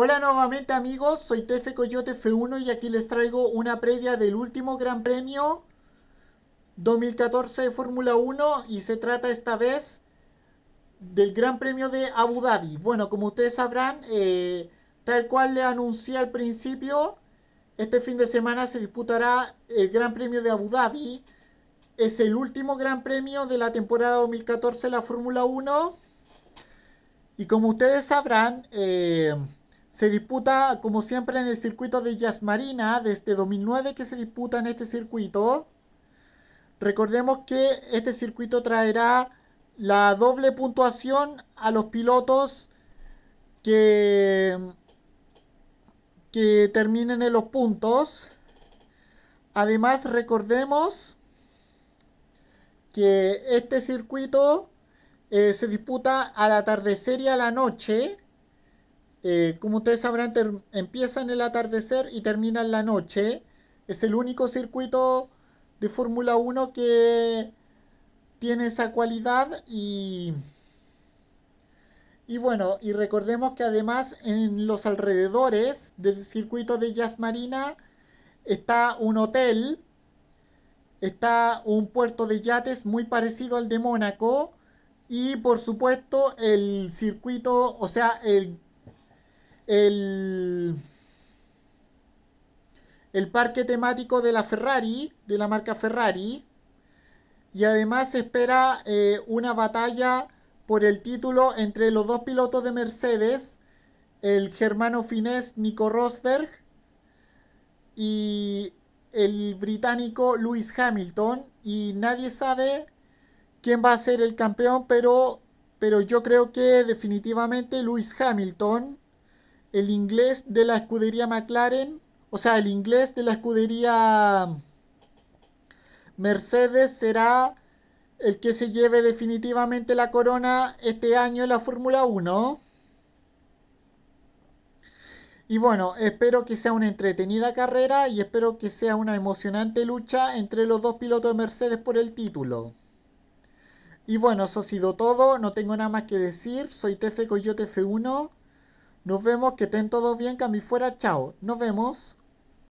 Hola nuevamente amigos, soy Tefe Coyote F1 y aquí les traigo una previa del último Gran Premio 2014 de Fórmula 1 y se trata esta vez del Gran Premio de Abu Dhabi. Bueno, como ustedes sabrán, eh, tal cual le anuncié al principio, este fin de semana se disputará el Gran Premio de Abu Dhabi. Es el último Gran Premio de la temporada 2014 de la Fórmula 1. Y como ustedes sabrán, eh, se disputa, como siempre, en el circuito de Jazz Marina, desde 2009 este que se disputa en este circuito. Recordemos que este circuito traerá la doble puntuación a los pilotos que, que terminen en los puntos. Además, recordemos que este circuito eh, se disputa al atardecer y a la noche. Eh, como ustedes sabrán, empieza en el atardecer y termina en la noche. Es el único circuito de Fórmula 1 que tiene esa cualidad y... Y bueno, y recordemos que además en los alrededores del circuito de Jazz Marina está un hotel, está un puerto de yates muy parecido al de Mónaco y por supuesto el circuito, o sea, el el, parque temático de la Ferrari, de la marca Ferrari. Y además se espera eh, una batalla por el título entre los dos pilotos de Mercedes, el germano finés Nico Rosberg y el británico Lewis Hamilton. Y nadie sabe quién va a ser el campeón, pero, pero yo creo que definitivamente Lewis Hamilton el inglés de la escudería McLaren, o sea, el inglés de la escudería Mercedes será el que se lleve definitivamente la corona este año en la Fórmula 1. Y bueno, espero que sea una entretenida carrera y espero que sea una emocionante lucha entre los dos pilotos de Mercedes por el título. Y bueno, eso ha sido todo, no tengo nada más que decir, soy Tefe Coyote F1 nos vemos, que estén todos bien, que a fuera, chao. Nos vemos.